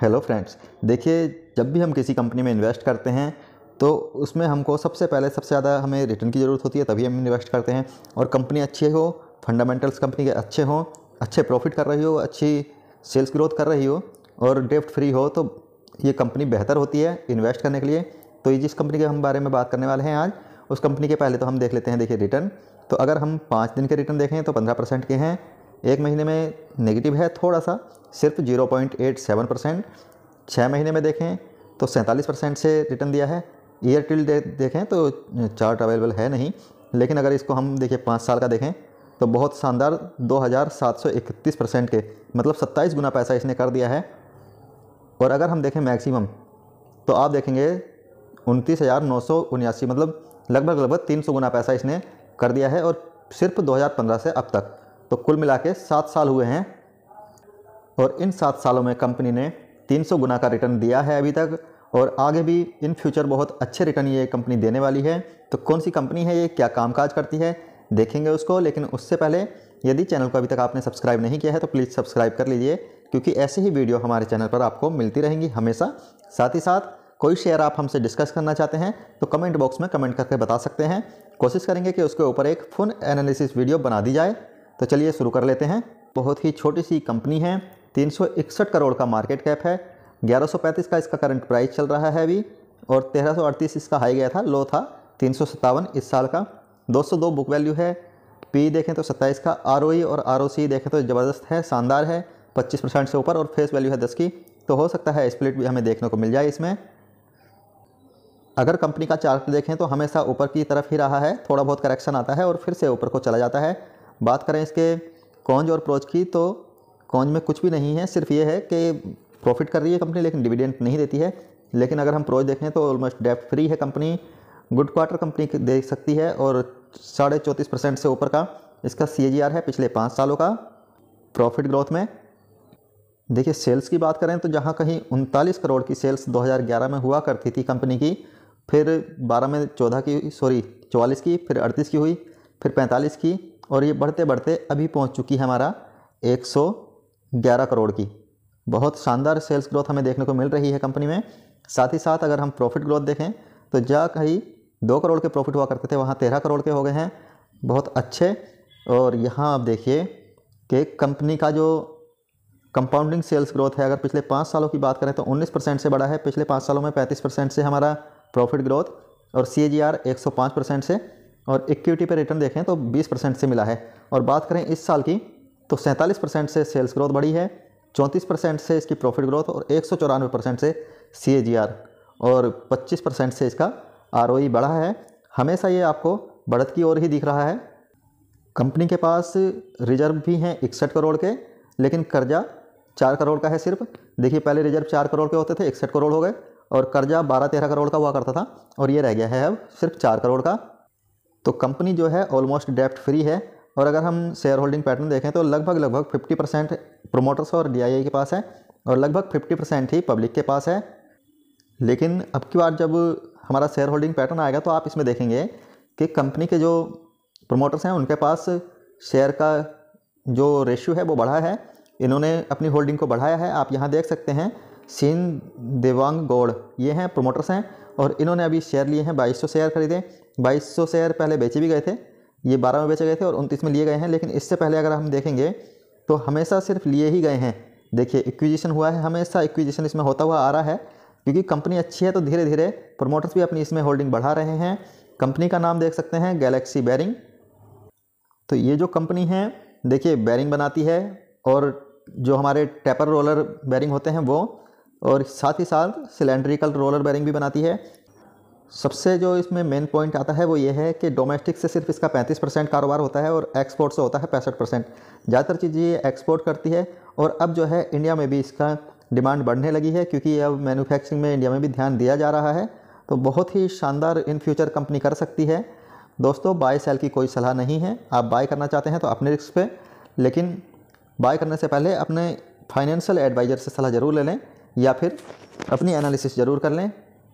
hello friends देखिए जब भी हम किसी कंपनी में इन्वेस्ट करते हैं तो उसमें हमको सबसे पहले सबसे ज़्यादा हमें रिटर्न की ज़रूरत होती है तभी हम इन्वेस्ट करते हैं और कंपनी अच्छी हो फंडामेंटल्स कंपनी के अच्छे हों अच्छे प्रॉफिट कर रही हो अच्छी सेल्स ग्रोथ कर रही हो और डेफ्ट फ्री हो तो ये कंपनी बेहतर होती है इन्वेस्ट करने के लिए तो ये जिस कंपनी के हम बारे में बात करने वाले हैं आज उस कंपनी के पहले तो हम देख लेते हैं देखिए रिटर्न तो अगर हम पाँच दिन के रिटर्न देखें तो पंद्रह परसेंट के हैं एक महीने में नेगेटिव है थोड़ा सा सिर्फ 0.87 परसेंट छः महीने में देखें तो सैंतालीस परसेंट से रिटर्न दिया है ईयर टिल दे, देखें तो चार्ट अवेलेबल है नहीं लेकिन अगर इसको हम देखिए पाँच साल का देखें तो बहुत शानदार 2,731 परसेंट के मतलब 27 गुना पैसा इसने कर दिया है और अगर हम देखें मैक्सिमम तो आप देखेंगे उनतीस मतलब लगभग लगभग तीन गुना पैसा इसने कर दिया है और सिर्फ 2015 से अब तक तो कुल मिला के सात साल हुए हैं और इन सात सालों में कंपनी ने 300 गुना का रिटर्न दिया है अभी तक और आगे भी इन फ्यूचर बहुत अच्छे रिटर्न ये कंपनी देने वाली है तो कौन सी कंपनी है ये क्या कामकाज करती है देखेंगे उसको लेकिन उससे पहले यदि चैनल को अभी तक आपने सब्सक्राइब नहीं किया है तो प्लीज़ सब्सक्राइब कर लीजिए क्योंकि ऐसे ही वीडियो हमारे चैनल पर आपको मिलती रहेंगी हमेशा साथ ही साथ कोई शेयर आप हमसे डिस्कस करना चाहते हैं तो कमेंट बॉक्स में कमेंट करके बता सकते हैं कोशिश करेंगे कि उसके ऊपर एक फुल एनालिसिस वीडियो बना दी जाए तो चलिए शुरू कर लेते हैं बहुत ही छोटी सी कंपनी है तीन करोड़ का मार्केट कैप है 1135 का इसका करंट प्राइस चल रहा है अभी और 1338 इसका हाई गया था लो था तीन इस साल का 202 बुक वैल्यू है पी देखें तो 27 का आर और आर देखें तो ज़बरदस्त है शानदार है 25 परसेंट से ऊपर और फेस वैल्यू है 10 की तो हो सकता है स्प्लिट भी हमें देखने को मिल जाए इसमें अगर कंपनी का चार्ट देखें तो हमेशा ऊपर की तरफ ही रहा है थोड़ा बहुत करेक्शन आता है और फिर से ऊपर को चला जाता है बात करें इसके कौनज और प्रोच की तो कौनज में कुछ भी नहीं है सिर्फ ये है कि प्रॉफिट कर रही है कंपनी लेकिन डिविडेंड नहीं देती है लेकिन अगर हम प्रोज देखें तो ऑलमोस्ट डेप फ्री है कंपनी गुड क्वार्टर कंपनी दे सकती है और साढ़े चौंतीस परसेंट से ऊपर का इसका सी है पिछले पाँच सालों का प्रॉफिट ग्रोथ में देखिए सेल्स की बात करें तो जहाँ कहीं उनतालीस करोड़ की सेल्स 2011 में हुआ करती थी कंपनी की फिर 12 में 14 की सॉरी 44 की फिर 38 की हुई फिर 45 की और ये बढ़ते बढ़ते अभी पहुंच चुकी है हमारा 111 करोड़ की बहुत शानदार सेल्स ग्रोथ हमें देखने को मिल रही है कंपनी में साथ ही साथ अगर हम प्रॉफिट ग्रोथ देखें तो जा कहीं दो करोड़ के प्रॉफिट हुआ करते थे वहाँ तेरह करोड़ के हो गए हैं बहुत अच्छे और यहाँ आप देखिए कि कंपनी का जो कंपाउंडिंग सेल्स ग्रोथ है अगर पिछले पाँच सालों की बात करें तो 19 परसेंट से बड़ा है पिछले पाँच सालों में 35 परसेंट से हमारा प्रॉफिट ग्रोथ और सी ए जी आर एक सौ पाँच परसेंट से और इक्विटी पे रिटर्न देखें तो 20 परसेंट से मिला है और बात करें इस साल की तो सैंतालीस परसेंट से सेल्स ग्रोथ बढ़ी है चौंतीस परसेंट से इसकी प्रॉफिट ग्रोथ और एक सौ चौरानवे परसेंट से सी और पच्चीस परसेंट से इसका आर e बढ़ा है हमेशा ये आपको बढ़त की ओर ही दिख रहा है कंपनी के पास रिजर्व भी हैं इकसठ करोड़ के लेकिन कर्जा चार करोड़ का है सिर्फ देखिए पहले रिजर्व चार करोड़ के होते थे इकसठ करोड़ हो गए और कर्जा बारह तेरह करोड़ का हुआ करता था और ये रह गया है अब सिर्फ चार करोड़ का तो कंपनी जो है ऑलमोस्ट डेप्ट फ्री है और अगर हम शेयर होल्डिंग पैटर्न देखें तो लगभग लगभग 50 परसेंट प्रोमोटर्स और डी के पास है और लगभग 50 परसेंट ही पब्लिक के पास है लेकिन अब की बार जब हमारा शेयर होल्डिंग पैटर्न आएगा तो आप इसमें देखेंगे कि कंपनी के जो प्रोमोटर्स हैं उनके पास शेयर का जो रेशियो है वो बढ़ा है इन्होंने अपनी होल्डिंग को बढ़ाया है आप यहाँ देख सकते हैं सीन देवांग गौड़ ये हैं प्रोमोटर्स हैं और इन्होंने अभी शेयर लिए हैं बाईस शेयर खरीदे बाईस सौ शेयर पहले बेचे भी गए थे ये बारह में बेचे गए थे और उनतीस में लिए गए हैं लेकिन इससे पहले अगर हम देखेंगे तो हमेशा सिर्फ लिए ही गए हैं देखिए इक्विजिशन हुआ है हमेशा इक्विजिशन इसमें होता हुआ आ रहा है क्योंकि कंपनी अच्छी है तो धीरे धीरे प्रमोटर्स भी अपनी इसमें होल्डिंग बढ़ा रहे हैं कंपनी का नाम देख सकते हैं गैलेक्सी बैरिंग तो ये जो कंपनी है देखिए बैरिंग बनाती है और जो हमारे टेपर रोलर बैरिंग होते हैं वो और साथ ही साथ सिलेंड्रिकल रोलर बैरिंग भी बनाती है सबसे जो इसमें मेन पॉइंट आता है वो ये है कि डोमेस्टिक से सिर्फ इसका 35 परसेंट कारोबार होता है और एक्सपोर्ट से होता है पैंसठ परसेंट ज़्यादातर चीज़ें ये एक्सपोर्ट करती है और अब जो है इंडिया में भी इसका डिमांड बढ़ने लगी है क्योंकि अब मैन्युफैक्चरिंग में इंडिया में भी ध्यान दिया जा रहा है तो बहुत ही शानदार इन फ्यूचर कंपनी कर सकती है दोस्तों बाय सेल की कोई सलाह नहीं है आप बाय करना चाहते हैं तो अपने रिस्क पर लेकिन बाय करने से पहले अपने फाइनेंशियल एडवाइज़र से सलाह ज़रूर ले लें या फिर अपनी एनालिसिस ज़रूर कर लें